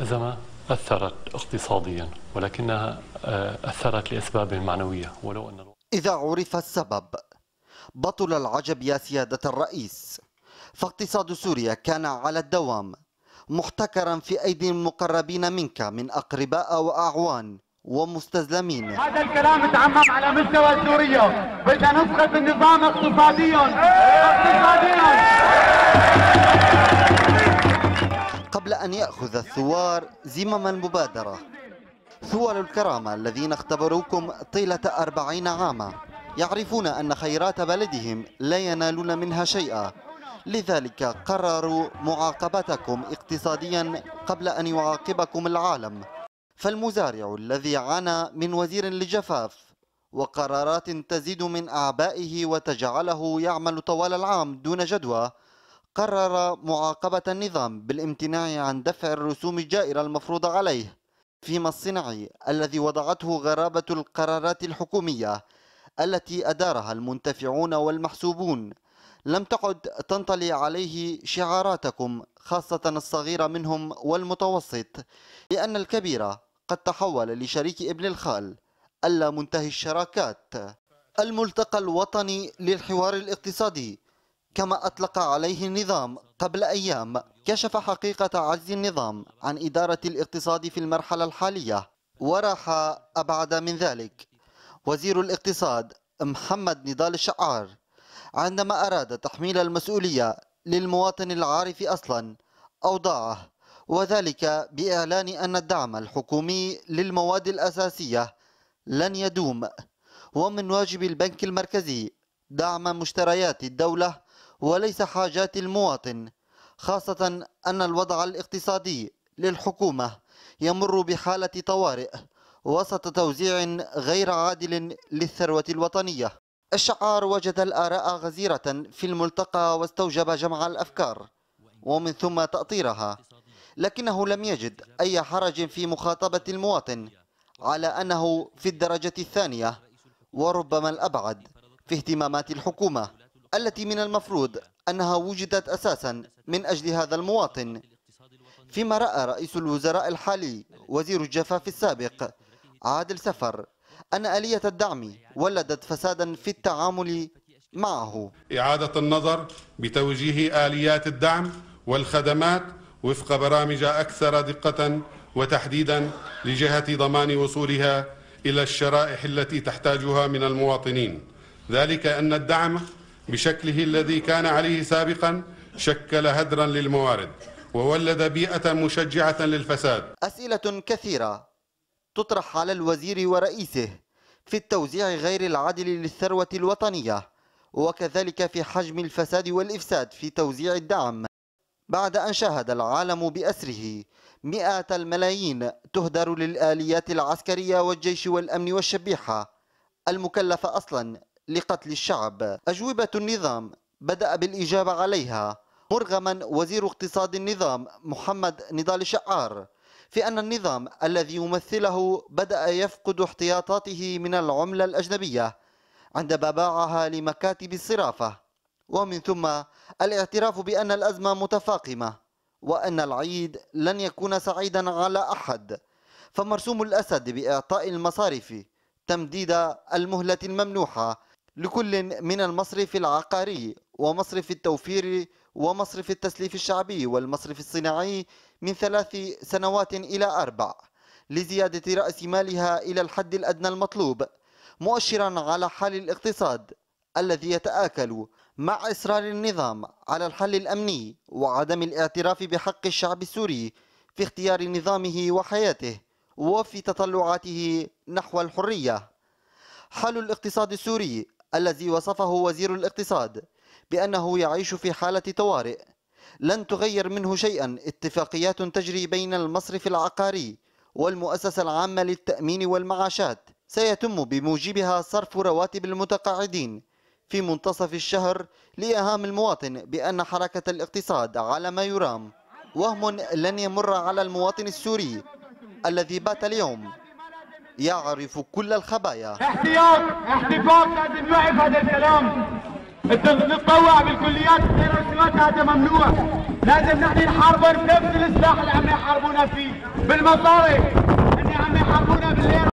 الأزمة أثرت اقتصاديا ولكنها آه، أثرت لأسباب معنوية ولو أن إذا عرف السبب بطل العجب يا سيادة الرئيس فاقتصاد سوريا كان على الدوام محتكرا في أيدي المقربين منك من أقرباء وأعوان ومستزلمين هذا الكلام اتعمم على مستوى سوريا بدنا نسقط النظام اقتصاديا اقتصاديا أن يأخذ الثوار زمام المبادرة ثوار الكرامة الذين اختبروكم طيلة أربعين عاما يعرفون أن خيرات بلدهم لا ينالون منها شيئا لذلك قرروا معاقبتكم اقتصاديا قبل أن يعاقبكم العالم فالمزارع الذي عانى من وزير لجفاف وقرارات تزيد من أعبائه وتجعله يعمل طوال العام دون جدوى قرر معاقبة النظام بالامتناع عن دفع الرسوم الجائرة المفروضة عليه فيما الصناعي الذي وضعته غرابة القرارات الحكومية التي أدارها المنتفعون والمحسوبون لم تعد تنطلي عليه شعاراتكم خاصة الصغيرة منهم والمتوسط لأن الكبيرة قد تحول لشريك ابن الخال ألا منتهي الشراكات الملتقى الوطني للحوار الاقتصادي كما أطلق عليه النظام قبل أيام كشف حقيقة عجز النظام عن إدارة الاقتصاد في المرحلة الحالية وراح أبعد من ذلك وزير الاقتصاد محمد نضال الشعار عندما أراد تحميل المسؤولية للمواطن العارف أصلا أوضاعه وذلك بإعلان أن الدعم الحكومي للمواد الأساسية لن يدوم ومن واجب البنك المركزي دعم مشتريات الدولة وليس حاجات المواطن خاصة أن الوضع الاقتصادي للحكومة يمر بحالة طوارئ وسط توزيع غير عادل للثروة الوطنية الشعار وجد الآراء غزيرة في الملتقى واستوجب جمع الأفكار ومن ثم تأطيرها لكنه لم يجد أي حرج في مخاطبة المواطن على أنه في الدرجة الثانية وربما الأبعد في اهتمامات الحكومة التي من المفروض أنها وجدت أساسا من أجل هذا المواطن فيما رأى رئيس الوزراء الحالي وزير الجفاف السابق عادل سفر أن آلية الدعم ولدت فسادا في التعامل معه إعادة النظر بتوجيه آليات الدعم والخدمات وفق برامج أكثر دقة وتحديدا لجهة ضمان وصولها إلى الشرائح التي تحتاجها من المواطنين ذلك أن الدعم بشكله الذي كان عليه سابقا شكل هدرا للموارد وولد بيئة مشجعة للفساد أسئلة كثيرة تطرح على الوزير ورئيسه في التوزيع غير العادل للثروة الوطنية وكذلك في حجم الفساد والإفساد في توزيع الدعم بعد أن شهد العالم بأسره مئات الملايين تهدر للآليات العسكرية والجيش والأمن والشبيحة المكلفة أصلا لقتل الشعب أجوبة النظام بدأ بالإجابة عليها مرغما وزير اقتصاد النظام محمد نضال شعار في أن النظام الذي يمثله بدأ يفقد احتياطاته من العملة الأجنبية عندما باعها لمكاتب الصرافة ومن ثم الاعتراف بأن الأزمة متفاقمة وأن العيد لن يكون سعيدا على أحد فمرسوم الأسد بإعطاء المصارف تمديد المهلة الممنوحة لكل من المصرف العقاري ومصرف التوفير ومصرف التسليف الشعبي والمصرف الصناعي من ثلاث سنوات إلى أربع لزيادة رأس مالها إلى الحد الأدنى المطلوب مؤشرا على حال الاقتصاد الذي يتآكل مع إصرار النظام على الحل الأمني وعدم الاعتراف بحق الشعب السوري في اختيار نظامه وحياته وفي تطلعاته نحو الحرية حال الاقتصاد السوري الذي وصفه وزير الاقتصاد بأنه يعيش في حالة طوارئ لن تغير منه شيئا اتفاقيات تجري بين المصرف العقاري والمؤسسة العامة للتأمين والمعاشات سيتم بموجبها صرف رواتب المتقاعدين في منتصف الشهر لإيهام المواطن بأن حركة الاقتصاد على ما يرام وهم لن يمر على المواطن السوري الذي بات اليوم يعرف كل الخبايا احتياط احتفاظ لازم نوقف هذا الكلام نتطوع بالكليات الرسمات هذا ممنوع لازم نحن نحاربهم بنفس السلاح اللي عم يحاربونا فيه بالمصاري اللي عم يحاربونا بالليرة